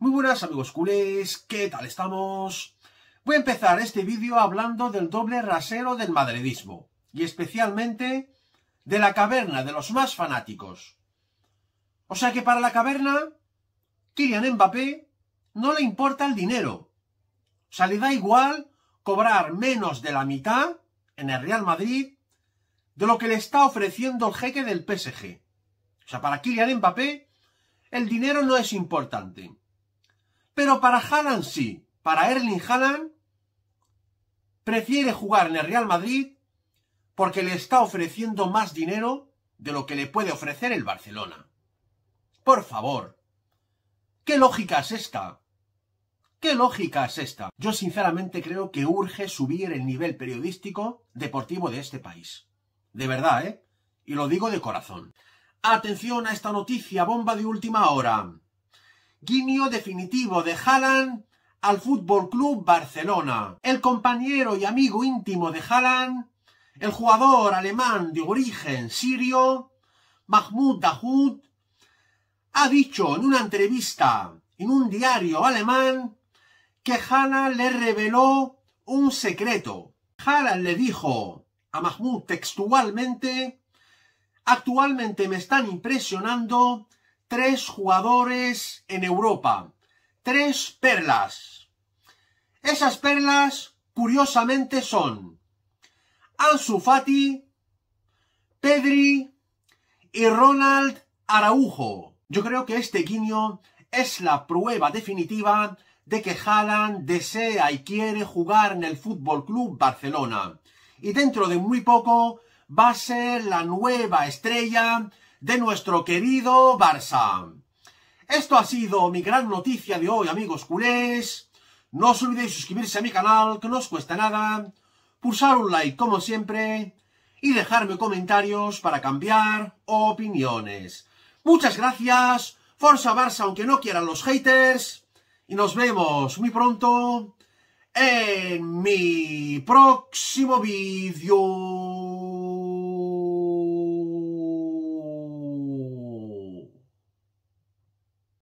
Muy buenas amigos culés, ¿qué tal estamos? Voy a empezar este vídeo hablando del doble rasero del madridismo y especialmente de la caverna de los más fanáticos. O sea que para la caverna, Kylian Mbappé no le importa el dinero. O sea, le da igual cobrar menos de la mitad en el Real Madrid de lo que le está ofreciendo el jeque del PSG. O sea, para Kylian Mbappé, el dinero no es importante. Pero para Haaland sí. Para Erling Haaland prefiere jugar en el Real Madrid porque le está ofreciendo más dinero de lo que le puede ofrecer el Barcelona. Por favor. ¿Qué lógica es esta? ¿Qué lógica es esta? Yo sinceramente creo que urge subir el nivel periodístico deportivo de este país. De verdad, ¿eh? Y lo digo de corazón. Atención a esta noticia, bomba de última hora guiño definitivo de Haaland al Fútbol Club Barcelona. El compañero y amigo íntimo de Haaland, el jugador alemán de origen sirio, Mahmoud Dahoud, ha dicho en una entrevista en un diario alemán que Haaland le reveló un secreto. Haaland le dijo a Mahmoud textualmente, actualmente me están impresionando tres jugadores en Europa, tres perlas. Esas perlas, curiosamente, son Ansu Fati, Pedri y Ronald Araujo. Yo creo que este guiño es la prueba definitiva de que Haaland desea y quiere jugar en el Fútbol Club Barcelona. Y dentro de muy poco va a ser la nueva estrella de nuestro querido Barça. Esto ha sido mi gran noticia de hoy, amigos culés. No os olvidéis suscribirse a mi canal, que no os cuesta nada. Pulsar un like, como siempre. Y dejarme comentarios para cambiar opiniones. Muchas gracias. Forza Barça, aunque no quieran los haters. Y nos vemos muy pronto en mi próximo vídeo.